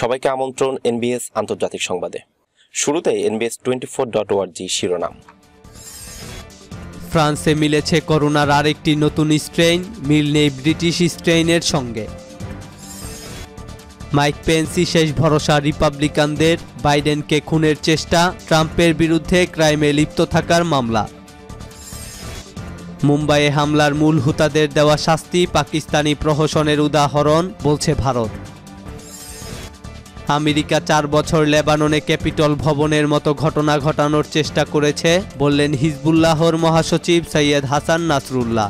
সবাইকে আমন্ত্রণ এনবিএস আন্তর্জাতিক সংবাদে শুরুতে এনবিএস টোয়েন্টি ফোর ডট ওয়ার্জি শিরোনাম ফ্রান্সে মিলেছে করোনার আরেকটি নতুন স্ট্রেইন মিল নেই ব্রিটিশ স্ট্রেইনের সঙ্গে মাইক পেন্সি শেষ ভরসা রিপাবলিকানদের বাইডেনকে খুনের চেষ্টা ট্রাম্পের বিরুদ্ধে ক্রাইমে লিপ্ত থাকার মামলা মুম্বাইয়ে হামলার মূল হুতাদের দেওয়া শাস্তি পাকিস্তানি প্রহসনের উদাহরণ বলছে ভারত আমেরিকা চার বছর লেবাননে ক্যাপিটল ভবনের মতো ঘটনা ঘটানোর চেষ্টা করেছে বললেন হিজবুল্লাহর মহাসচিব সৈয়দ হাসান নাসরুল্লাহ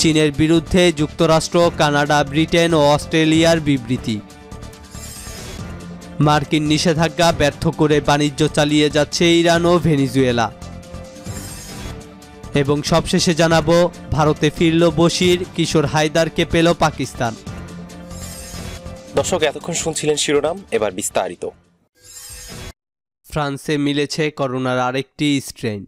চীনের বিরুদ্ধে যুক্তরাষ্ট্র কানাডা ব্রিটেন ও অস্ট্রেলিয়ার বিবৃতি মার্কিন নিষেধাজ্ঞা ব্যর্থ করে বাণিজ্য চালিয়ে যাচ্ছে ইরান ও ভেনিজুয়েলা এবং সবশেষে জানাবো ভারতে ফিরল বশির কিশোর হায়দারকে পেল পাকিস্তান দর্শক এতক্ষণ শুনছিলেন শিরোনাম এবার বিস্তারিত ফ্রান্সে মিলেছে করোনার আরেকটি স্ট্রেন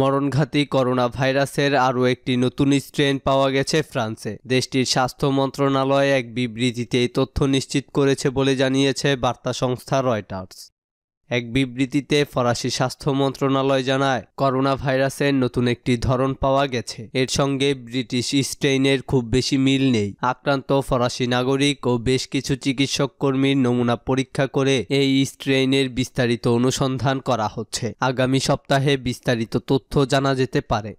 মরণঘাতী করোনা ভাইরাসের আরও একটি নতুন স্ট্রেন পাওয়া গেছে ফ্রান্সে দেশটির স্বাস্থ্য মন্ত্রণালয় এক বিবৃতিতে এই তথ্য নিশ্চিত করেছে বলে জানিয়েছে বার্তা সংস্থা রয়টার্স এক বিবৃতিতে ফরাসি স্বাস্থ্য মন্ত্রণালয় জানায় করোনা ভাইরাসের নতুন একটি ধরন পাওয়া গেছে এর সঙ্গে ব্রিটিশ স্ট্রেইনের খুব বেশি মিল নেই আক্রান্ত ফরাসি নাগরিক ও বেশ কিছু চিকিৎসক কর্মীর নমুনা পরীক্ষা করে এই স্ট্রেইনের বিস্তারিত অনুসন্ধান করা হচ্ছে আগামী সপ্তাহে বিস্তারিত তথ্য জানা যেতে পারে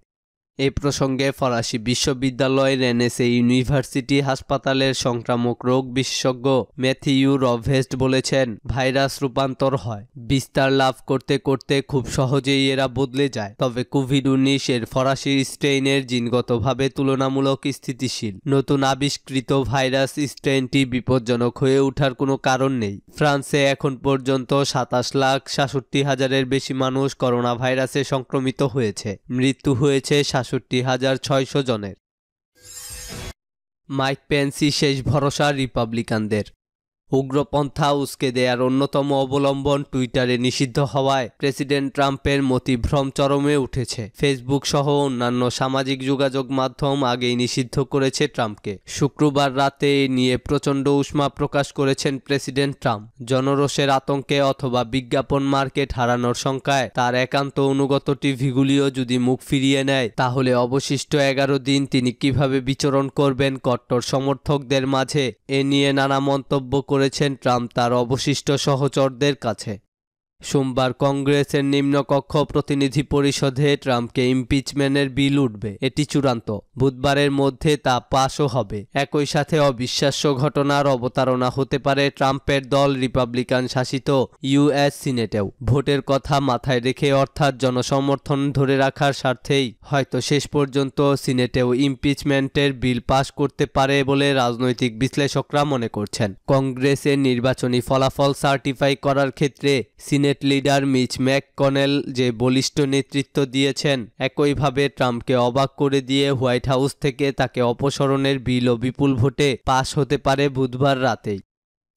এ প্রসঙ্গে ফরাসি বিশ্ববিদ্যালয় রেনেসে ইউনিভার্সিটি হাসপাতালের সংক্রামক রোগ বিশেষজ্ঞ ম্যাথিউ রভেস্ট বলেছেন ভাইরাস রূপান্তর হয় বিস্তার লাভ করতে করতে খুব সহজেই এরা বদলে যায় তবে কোভিড উনিশ এর ফরাসি স্ট্রেইনের জিনগতভাবে তুলনামূলক স্থিতিশীল নতুন আবিষ্কৃত ভাইরাস স্ট্রেইনটি বিপজ্জনক হয়ে ওঠার কোনো কারণ নেই ফ্রান্সে এখন পর্যন্ত সাতাশ লাখ সাতষট্টি হাজারের বেশি মানুষ করোনা ভাইরাসে সংক্রমিত হয়েছে মৃত্যু হয়েছে সাতষট্টি হাজার ছয়শ জনের মাইক পেন্সি শেষ ভরসা রিপাবলিকানদের উগ্রপন্থা উসকে দেয়ার অন্যতম অবলম্বন টুইটারে নিষিদ্ধ হওয়ায় প্রেসিডেন্ট ট্রাম্পের মতিভ্রম চরমে উঠেছে ফেসবুক সহ অন্যান্য সামাজিক যোগাযোগ মাধ্যম আগেই নিষিদ্ধ করেছে ট্রাম্পকে শুক্রবার রাতে এ নিয়ে প্রচণ্ড উষ্মা প্রকাশ করেছেন প্রেসিডেন্ট ট্রাম্প জনরোষের আতঙ্কে অথবা বিজ্ঞাপন মার্কেট হারানোর শঙ্কায় তার একান্ত অনুগত টিভিগুলিও যদি মুখ ফিরিয়ে নেয় তাহলে অবশিষ্ট এগারো দিন তিনি কিভাবে বিচরণ করবেন কট্টর সমর্থকদের মাঝে এ নিয়ে নানা মন্তব্য করে করেছেন ট্রাম্প তার অবশিষ্ট সহচরদের কাছে সোমবার কংগ্রেসের নিম্নকক্ষ প্রতিনিধি পরিষদে ট্রাম্পকে ইমপিচমেন্টের বিল উঠবে এটি চূড়ান্ত বুধবারের মধ্যে তা পাশও হবে একই সাথে অবিশ্বাস্য ঘটনার অবতারণা হতে পারে ট্রাম্পের দল রিপাবলিকান শাসিত ইউএস সিনেটেও ভোটের কথা মাথায় রেখে অর্থাৎ জনসমর্থন ধরে রাখার স্বার্থেই হয়তো শেষ পর্যন্ত সিনেটেও ইমপিচমেন্টের বিল পাশ করতে পারে বলে রাজনৈতিক বিশ্লেষকরা মনে করছেন কংগ্রেসের নির্বাচনী ফলাফল সার্টিফাই করার ক্ষেত্রে senate senate leader Mitch McConnell যে বলিষ্ঠ নেতৃত্ব দিয়েছেন একইভাবে ট্রাম্পকে অবাক করে দিয়ে হোয়াইট হাউস থেকে তাকে অপসারণের ও বিপুল ভোটে পাশ হতে পারে বুধবার রাতেই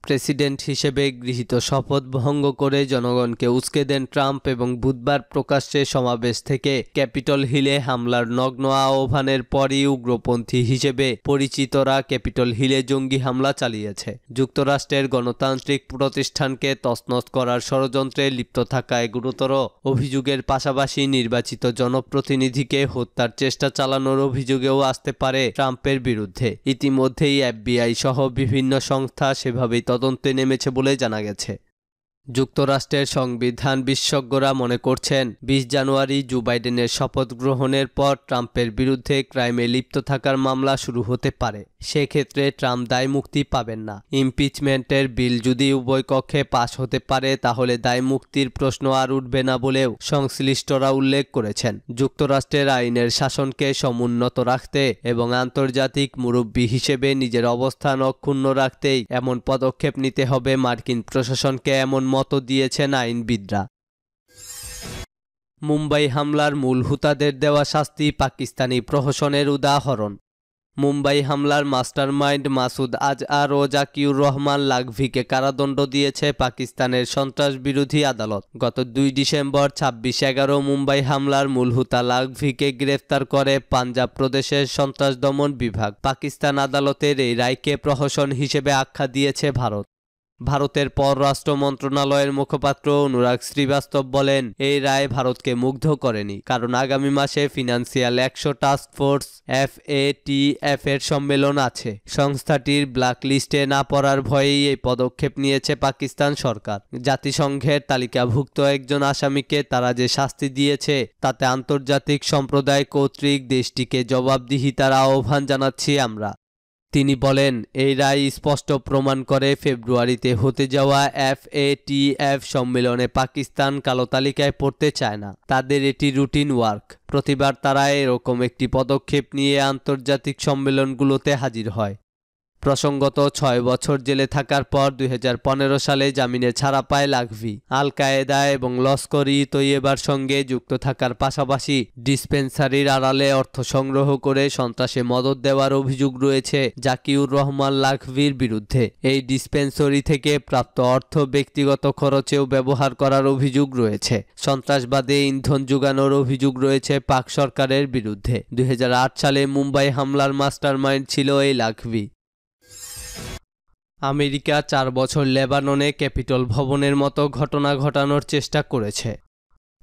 প্রেসিডেন্ট হিসেবে গৃহীত শপথ ভঙ্গ করে জনগণকে উস্কে দেন ট্রাম্প এবং বুধবার প্রকাশ্যে সমাবেশ থেকে ক্যাপিটল হিলে হামলার নগ্ন আহ্বানের পরই উগ্রপন্থী হিসেবে পরিচিতরা ক্যাপিটল হিলে জঙ্গি হামলা চালিয়েছে যুক্তরাষ্ট্রের গণতান্ত্রিক প্রতিষ্ঠানকে তছনছ করার ষড়যন্ত্রে লিপ্ত থাকায় গুরুতর অভিযোগের পাশাপাশি নির্বাচিত জনপ্রতিনিধিকে হত্যার চেষ্টা চালানোর অভিযোগেও আসতে পারে ট্রাম্পের বিরুদ্ধে ইতিমধ্যেই এফবিআই সহ বিভিন্ন সংস্থা সেভাবেই তদন্তে নেমেছে বলে জানা গেছে যুক্তরাষ্ট্রের সংবিধান বিশেষজ্ঞরা মনে করছেন বিশ জানুয়ারি জো বাইডেনের শপথ গ্রহণের পর ট্রাম্পের বিরুদ্ধে ক্রাইমে লিপ্ত থাকার মামলা শুরু হতে পারে সেক্ষেত্রে ট্রাম্প দায় মুক্তি পাবেন না ইমপিচমেন্টের বিল যদি উভয় কক্ষে পাশ হতে পারে তাহলে দায় মুক্তির প্রশ্ন আর উঠবে না বলেও সংশ্লিষ্টরা উল্লেখ করেছেন যুক্তরাষ্ট্রের আইনের শাসনকে সমুন্নত রাখতে এবং আন্তর্জাতিক মুরব্বী হিসেবে নিজের অবস্থান অক্ষুণ্ণ রাখতেই এমন পদক্ষেপ নিতে হবে মার্কিন প্রশাসনকে এমন মত দিয়েছেন আইনবিদরা মুম্বাই হামলার মূল হুতাদের দেওয়া শাস্তি পাকিস্তানি প্রহসনের উদাহরণ মুম্বাই হামলার মাস্টারমাইন্ড মাসুদ আজআর ও জাকিউর রহমান লাগভিকে কারাদণ্ড দিয়েছে পাকিস্তানের সন্ত্রাস বিরোধী আদালত গত দুই ডিসেম্বর ছাব্বিশ এগারো মুম্বাই হামলার মূলহুতা লাকভিকে গ্রেফতার করে পাঞ্জাব প্রদেশের সন্ত্রাস দমন বিভাগ পাকিস্তান আদালতের এই রায়কে প্রহসন হিসেবে আখ্যা দিয়েছে ভারত ভারতের পররাষ্ট্র মন্ত্রণালয়ের মুখপাত্র অনুরাগ শ্রীবাস্তব বলেন এই রায় ভারতকে মুগ্ধ করেনি কারণ আগামী মাসে ফিনান্সিয়াল একশো task force F A T F এর সম্মেলন আছে সংস্থাটির ব্ল্যাক লিস্টে না পড়ার ভয়েই এই পদক্ষেপ নিয়েছে পাকিস্তান সরকার জাতিসংঘের তালিকাভুক্ত একজন আসামিকে তারা যে শাস্তি দিয়েছে তাতে আন্তর্জাতিক সম্প্রদায় কর্তৃক দেশটিকে জবাবদিহিতার আহ্বান জানাচ্ছি আমরা তিনি বলেন এই রায় স্পষ্ট প্রমাণ করে ফেব্রুয়ারিতে হতে যাওয়া এফ এ টি এফ সম্মেলনে পাকিস্তান কালো তালিকায় পড়তে চায় না তাদের এটি রুটিন ওয়ার্ক প্রতিবার তারা এরকম একটি পদক্ষেপ নিয়ে আন্তর্জাতিক সম্মেলনগুলোতে হাজির হয় প্রসঙ্গত ছয় বছর জেলে থাকার পর দুই সালে জামিনে ছাড়া পায় লাখভি আল কায়েদা এবং লস্কর ই তৈয়েবার সঙ্গে যুক্ত থাকার পাশাপাশি ডিসপেন্সারির আড়ালে অর্থ সংগ্রহ করে সন্ত্রাসে মদত দেওয়ার অভিযোগ রয়েছে জাকিউর রহমান লাখভির বিরুদ্ধে এই ডিসপেন্সারি থেকে প্রাপ্ত অর্থ ব্যক্তিগত খরচেও ব্যবহার করার অভিযোগ রয়েছে সন্ত্রাসবাদে ইন্ধন যোগানোর অভিযোগ রয়েছে পাক সরকারের বিরুদ্ধে দুই সালে মুম্বাই হামলার মাস্টারমাইন্ড ছিল এই লাখভি আমেরিকা চার বছর লেবাননে ক্যাপিটল ভবনের মতো ঘটনা ঘটানোর চেষ্টা করেছে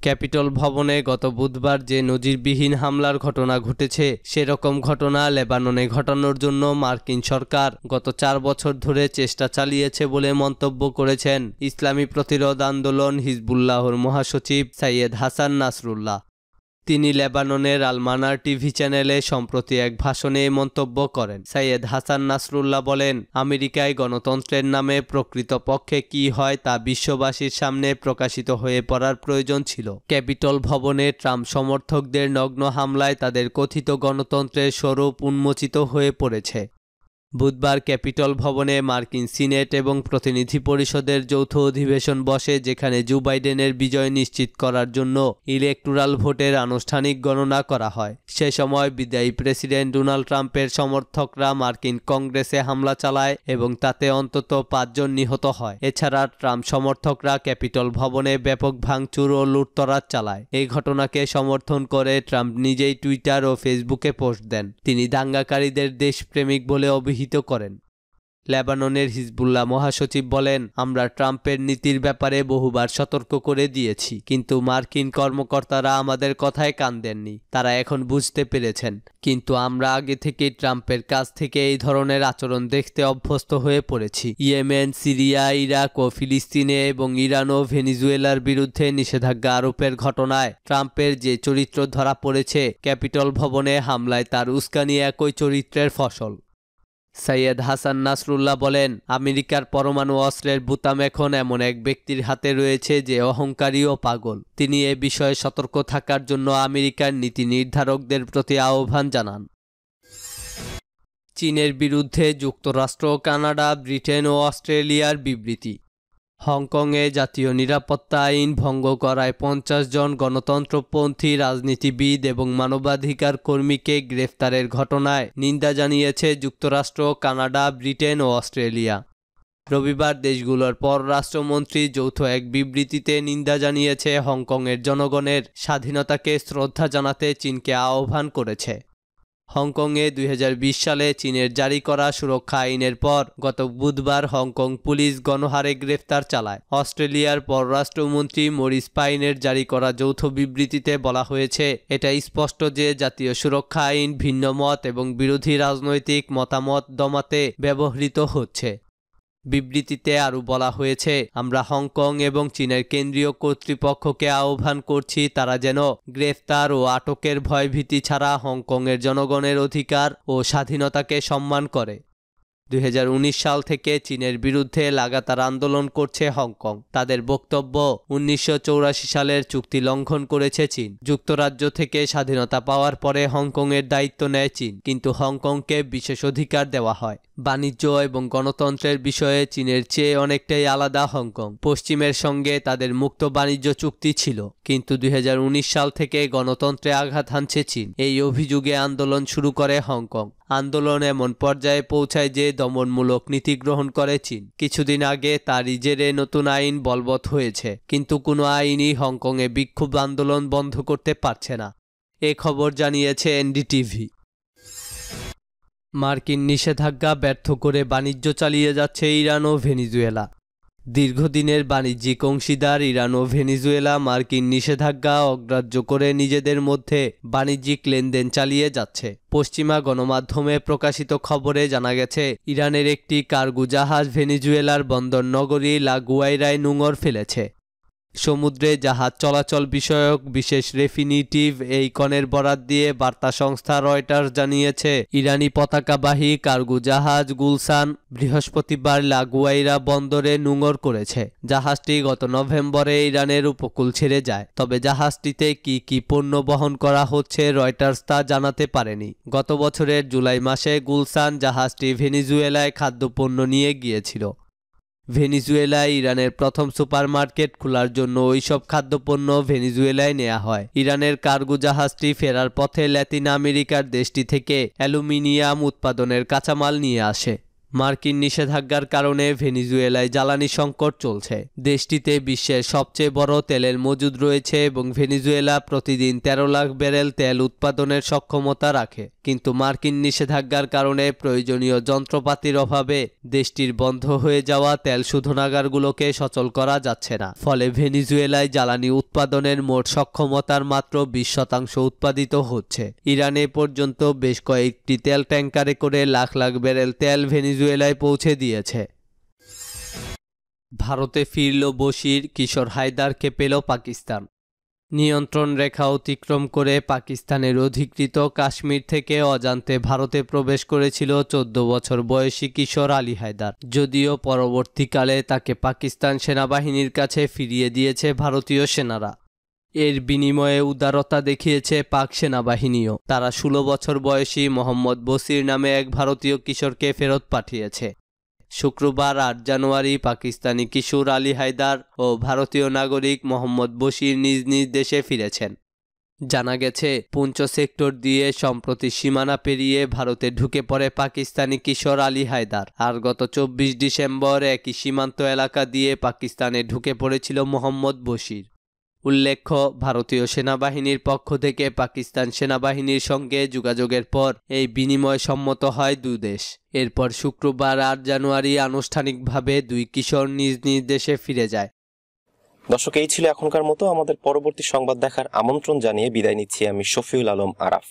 ক্যাপিটল ভবনে গত বুধবার যে নজিরবিহীন হামলার ঘটনা ঘটেছে সেরকম ঘটনা লেবাননে ঘটানোর জন্য মার্কিন সরকার গত চার বছর ধরে চেষ্টা চালিয়েছে বলে মন্তব্য করেছেন ইসলামী প্রতিরোধ আন্দোলন হিজবুল্লাহর মহাসচিব সাইয়েদ হাসান নাসরুল্লাহ তিনি লেবাননের আলমানার টিভি চ্যানেলে সম্প্রতি এক ভাষণে মন্তব্য করেন সৈয়দ হাসান নাসরুল্লাহ বলেন আমেরিকায় গণতন্ত্রের নামে প্রকৃতপক্ষে কি হয় তা বিশ্ববাসীর সামনে প্রকাশিত হয়ে পড়ার প্রয়োজন ছিল ক্যাপিটল ভবনে ট্রাম্প সমর্থকদের নগ্ন হামলায় তাদের কথিত গণতন্ত্রের স্বরূপ উন্মোচিত হয়ে পড়েছে বুধবার ক্যাপিটল ভবনে মার্কিন সিনেট এবং প্রতিনিধি পরিষদের যৌথ অধিবেশন বসে যেখানে জো বাইডেনের বিজয় নিশ্চিত করার জন্য ইলেকট্রাল ভোটের আনুষ্ঠানিক গণনা করা হয় সে সময় বিদায়ী প্রেসিডেন্ট ডোনাল্ড ট্রাম্পের সমর্থকরা মার্কিন কংগ্রেসে হামলা চালায় এবং তাতে অন্তত পাঁচজন নিহত হয় এছাড়া ট্রাম্প সমর্থকরা ক্যাপিটল ভবনে ব্যাপক ভাঙচুর ও লুটতরাজ চালায় এই ঘটনাকে সমর্থন করে ট্রাম্প নিজেই টুইটার ও ফেসবুকে পোস্ট দেন তিনি দাঙ্গাকারীদের দেশপ্রেমিক বলে অভিহিত অভিহিত করেন লেবাননের হিজবুল্লাহ মহাসচিব বলেন আমরা ট্রাম্পের নীতির ব্যাপারে বহুবার সতর্ক করে দিয়েছি কিন্তু মার্কিন কর্মকর্তারা আমাদের কথায় কান দেননি তারা এখন বুঝতে পেরেছেন কিন্তু আমরা আগে থেকেই ট্রাম্পের কাছ থেকে এই ধরনের আচরণ দেখতে অভ্যস্ত হয়ে পড়েছি ইয়েমেন সিরিয়া ইরাক ও ফিলিস্তিনে এবং ইরান ও ভেনিজুয়েলার বিরুদ্ধে নিষেধাজ্ঞা আরোপের ঘটনায় ট্রাম্পের যে চরিত্র ধরা পড়েছে ক্যাপিটল ভবনে হামলায় তার উস্কানি একই চরিত্রের ফসল সৈয়দ হাসান নাসরুল্লাহ বলেন আমেরিকার পরমাণু অস্ত্রের বুতাম এখন এমন এক ব্যক্তির হাতে রয়েছে যে অহংকারী ও পাগল তিনি এ বিষয়ে সতর্ক থাকার জন্য আমেরিকার নীতি নির্ধারকদের প্রতি আহ্বান জানান চীনের বিরুদ্ধে যুক্তরাষ্ট্র কানাডা ব্রিটেন ও অস্ট্রেলিয়ার বিবৃতি হংকংয়ে জাতীয় নিরাপত্তা আইন ভঙ্গ করায় পঞ্চাশ জন গণতন্ত্রপন্থী রাজনীতিবিদ এবং মানবাধিকার কর্মীকে গ্রেফতারের ঘটনায় নিন্দা জানিয়েছে যুক্তরাষ্ট্র কানাডা ব্রিটেন ও অস্ট্রেলিয়া রবিবার দেশগুলোর পররাষ্ট্রমন্ত্রী যৌথ এক বিবৃতিতে নিন্দা জানিয়েছে হংকংয়ের জনগণের স্বাধীনতাকে শ্রদ্ধা জানাতে চীনকে আহ্বান করেছে হংকংয়ে দুই সালে চীনের জারি করা সুরক্ষা আইনের পর গত বুধবার হংকং পুলিশ গণহারে গ্রেফতার চালায় অস্ট্রেলিয়ার পররাষ্ট্রমন্ত্রী মরিস পাইনের জারি করা যৌথ বিবৃতিতে বলা হয়েছে এটা স্পষ্ট যে জাতীয় সুরক্ষা আইন ভিন্ন মত এবং বিরোধী রাজনৈতিক মতামত দমাতে ব্যবহৃত হচ্ছে বিবৃতিতে আরও বলা হয়েছে আমরা হংকং এবং চীনের কেন্দ্রীয় কর্তৃপক্ষকে আহ্বান করছি তারা যেন গ্রেফতার ও আটকের ভয়ভীতি ছাড়া হংকংয়ের জনগণের অধিকার ও স্বাধীনতাকে সম্মান করে দুই সাল থেকে চীনের বিরুদ্ধে লাগাতার আন্দোলন করছে হংকং তাদের বক্তব্য উনিশশো সালের চুক্তি লঙ্ঘন করেছে চীন যুক্তরাজ্য থেকে স্বাধীনতা পাওয়ার পরে হংকংয়ের দায়িত্ব নেয় চীন কিন্তু হংকংকে বিশেষ অধিকার দেওয়া হয় বাণিজ্য এবং গণতন্ত্রের বিষয়ে চীনের চেয়ে অনেকটাই আলাদা হংকং পশ্চিমের সঙ্গে তাদের মুক্ত বাণিজ্য চুক্তি ছিল কিন্তু দুই সাল থেকে গণতন্ত্রে আঘাত হানছে চীন এই অভিযোগে আন্দোলন শুরু করে হংকং আন্দোলন এমন পর্যায়ে পৌঁছায় যে দমনমূলক নীতি গ্রহণ করে চীন কিছুদিন আগে তার ইজেরে নতুন আইন বলবৎ হয়েছে কিন্তু কোনো আইনই হংকংয়ে বিক্ষোভ আন্দোলন বন্ধ করতে পারছে না এ খবর জানিয়েছে এনডিটিভি মার্কিন নিষেধাজ্ঞা ব্যর্থ করে বাণিজ্য চালিয়ে যাচ্ছে ইরান ও ভেনিজুয়েলা দীর্ঘদিনের বাণিজ্যিক অংশীদার ইরান ও ভেনিজুয়েলা মার্কিন নিষেধাজ্ঞা অগ্রাহ্য করে নিজেদের মধ্যে বাণিজ্যিক লেনদেন চালিয়ে যাচ্ছে পশ্চিমা গণমাধ্যমে প্রকাশিত খবরে জানা গেছে ইরানের একটি কার্গু জাহাজ ভেনিজুয়েলার বন্দর নগরী লাগুয়াইরায় নোঙর ফেলেছে সমুদ্রে জাহাজ চলাচল বিষয়ক বিশেষ রেফিনিটিভ এই কনের বরাত দিয়ে বার্তা সংস্থা রয়টার্স জানিয়েছে ইরানি পতাকাবাহী কার্গো জাহাজ গুলসান বৃহস্পতিবার লাগুয়াইরা বন্দরে নুঙর করেছে জাহাজটি গত নভেম্বরে ইরানের উপকূল ছেড়ে যায় তবে জাহাজটিতে কি কি পণ্য বহন করা হচ্ছে রয়টার্স তা জানাতে পারেনি গত বছরের জুলাই মাসে গুলসান জাহাজটি ভেনিজুয়েলায় খাদ্যপণ্য নিয়ে গিয়েছিল ভেনিজুয়েলায় ইরানের প্রথম সুপার মার্কেট খোলার জন্য ওইসব খাদ্যপণ্য ভেনিজুয়েলায় নেওয়া হয় ইরানের কার্গো জাহাজটি ফেরার পথে ল্যাতিন আমেরিকার দেশটি থেকে অ্যালুমিনিয়াম উৎপাদনের কাঁচামাল নিয়ে আসে মার্কিন নিষেধাজ্ঞার কারণে ভেনিজুয়েলায় জ্বালানি সংকট চলছে দেশটিতে বিশ্বের সবচেয়ে বড় তেলের মজুদ রয়েছে এবং ভেনিজুয়েলা প্রতিদিন তেরো লাখ ব্যারেল তেল উৎপাদনের সক্ষমতা রাখে কিন্তু মার্কিন নিষেধাজ্ঞার কারণে প্রয়োজনীয় যন্ত্রপাতির অভাবে দেশটির বন্ধ হয়ে যাওয়া তেল শোধনাগারগুলোকে সচল করা যাচ্ছে না ফলে ভেনিজুয়েলায় জ্বালানি উৎপাদনের মোট সক্ষমতার মাত্র বিশ শতাংশ উৎপাদিত হচ্ছে ইরানে পর্যন্ত বেশ কয়েকটি তেল ট্যাঙ্কারে করে লাখ লাখ ব্যারেল তেল ভেনিজুয়েলা ভেনেজুয়েলায় পৌঁছে দিয়েছে ভারতে ফিরল বশির কিশোর হায়দারকে পেল পাকিস্তান নিয়ন্ত্রণ রেখা অতিক্রম করে পাকিস্তানের অধিকৃত কাশ্মীর থেকে অজান্তে ভারতে প্রবেশ করেছিল চোদ্দ বছর বয়সী কিশোর আলী হায়দার যদিও পরবর্তীকালে তাকে পাকিস্তান সেনাবাহিনীর কাছে ফিরিয়ে দিয়েছে ভারতীয় সেনারা এর বিনিময়ে উদারতা দেখিয়েছে পাক সেনাবাহিনীও তারা ষোলো বছর বয়সী মোহাম্মদ বসির নামে এক ভারতীয় কিশোরকে ফেরত পাঠিয়েছে শুক্রবার আট জানুয়ারি পাকিস্তানি কিশোর আলী হায়দার ও ভারতীয় নাগরিক মোহাম্মদ বশির নিজ নিজ দেশে ফিরেছেন জানা গেছে পুঞ্চ সেক্টর দিয়ে সম্প্রতি সীমানা পেরিয়ে ভারতে ঢুকে পড়ে পাকিস্তানি কিশোর আলী হায়দার আর গত চব্বিশ ডিসেম্বর একই সীমান্ত এলাকা দিয়ে পাকিস্তানে ঢুকে পড়েছিল মোহাম্মদ বশির উল্লেখ্য ভারতীয় সেনাবাহিনীর পক্ষ থেকে পাকিস্তান সেনাবাহিনীর সঙ্গে যোগাযোগের পর এই বিনিময় সম্মত হয় দুই দেশ এরপর শুক্রবার আট জানুয়ারি আনুষ্ঠানিকভাবে দুই কিশোর নিজ নিজ দেশে ফিরে যায় দর্শক এই ছিল এখনকার মতো আমাদের পরবর্তী সংবাদ দেখার আমন্ত্রণ জানিয়ে বিদায় নিচ্ছি আমি শফিউল আলম আরাফ